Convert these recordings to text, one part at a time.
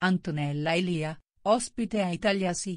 Antonella Elia, ospite a Italia Sì.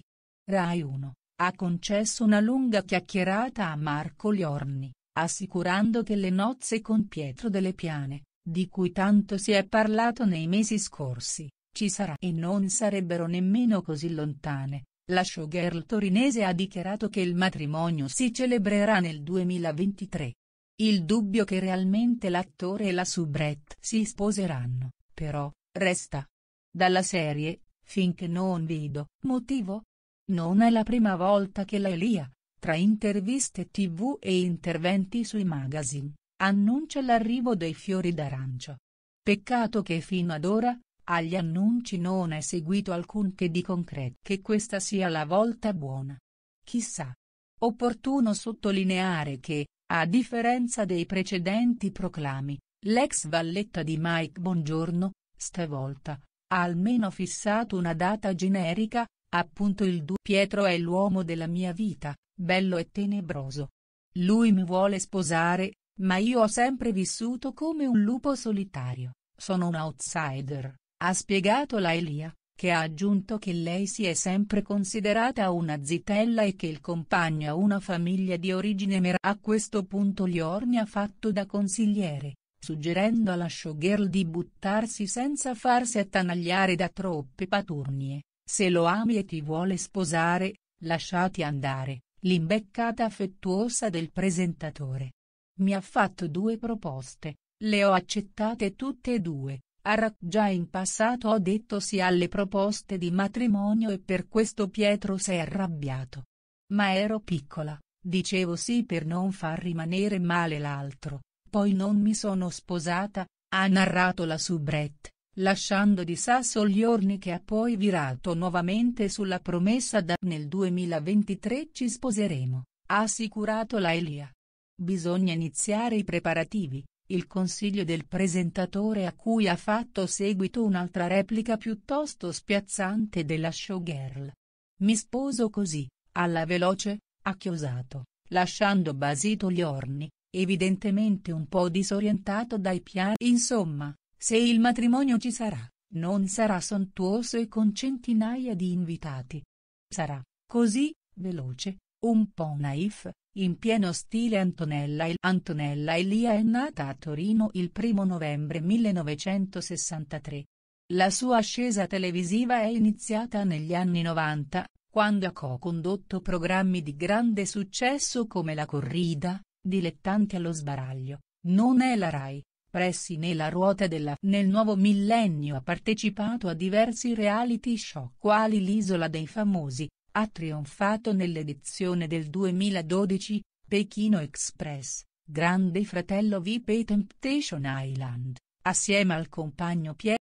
Rai 1, ha concesso una lunga chiacchierata a Marco Liorni, assicurando che le nozze con Pietro delle Piane, di cui tanto si è parlato nei mesi scorsi, ci sarà e non sarebbero nemmeno così lontane. La showgirl torinese ha dichiarato che il matrimonio si celebrerà nel 2023. Il dubbio che realmente l'attore e la soubrette si sposeranno, però, resta. Dalla serie, finché non vedo, motivo? Non è la prima volta che la Elia, tra interviste tv e interventi sui magazine, annuncia l'arrivo dei fiori d'arancio. Peccato che fino ad ora, agli annunci non è seguito alcun che di concreto che questa sia la volta buona. Chissà. Opportuno sottolineare che, a differenza dei precedenti proclami, l'ex valletta di Mike Bongiorno, stavolta, ha almeno fissato una data generica, appunto il 2. Pietro è l'uomo della mia vita, bello e tenebroso. Lui mi vuole sposare, ma io ho sempre vissuto come un lupo solitario, sono un outsider, ha spiegato la Elia, che ha aggiunto che lei si è sempre considerata una zitella e che il compagno ha una famiglia di origine mera. A questo punto Liorni ha fatto da consigliere, suggerendo alla showgirl di buttarsi senza farsi attanagliare da troppe paturnie, se lo ami e ti vuole sposare, lasciati andare, l'imbeccata affettuosa del presentatore. Mi ha fatto due proposte, le ho accettate tutte e due, Arra, già in passato ho detto sì alle proposte di matrimonio e per questo Pietro si è arrabbiato. Ma ero piccola, dicevo sì per non far rimanere male l'altro, poi non mi sono sposata, ha narrato la soubrette, lasciando di sasso gli orni che ha poi virato nuovamente sulla promessa da nel 2023 ci sposeremo, ha assicurato la Elia. Bisogna iniziare i preparativi, il consiglio del presentatore a cui ha fatto seguito un'altra replica piuttosto spiazzante della showgirl. Mi sposo così, alla veloce, ha chiosato, lasciando basito gli orni, Evidentemente un po' disorientato dai piani. Insomma, se il matrimonio ci sarà, non sarà sontuoso e con centinaia di invitati. Sarà, così, veloce, un po' naif, in pieno stile Antonella e Antonella Elia è nata a Torino il 1 novembre 1963. La sua ascesa televisiva è iniziata negli anni 90, quando ha co-condotto programmi di grande successo come La Corrida, Dilettanti allo sbaraglio, non è la RAI, pressi nella ruota della Nel nuovo millennio ha partecipato a diversi reality show quali l'Isola dei Famosi, ha trionfato nell'edizione del 2012, Pechino Express, Grande Fratello VIP e Temptation Island, assieme al compagno Pierre.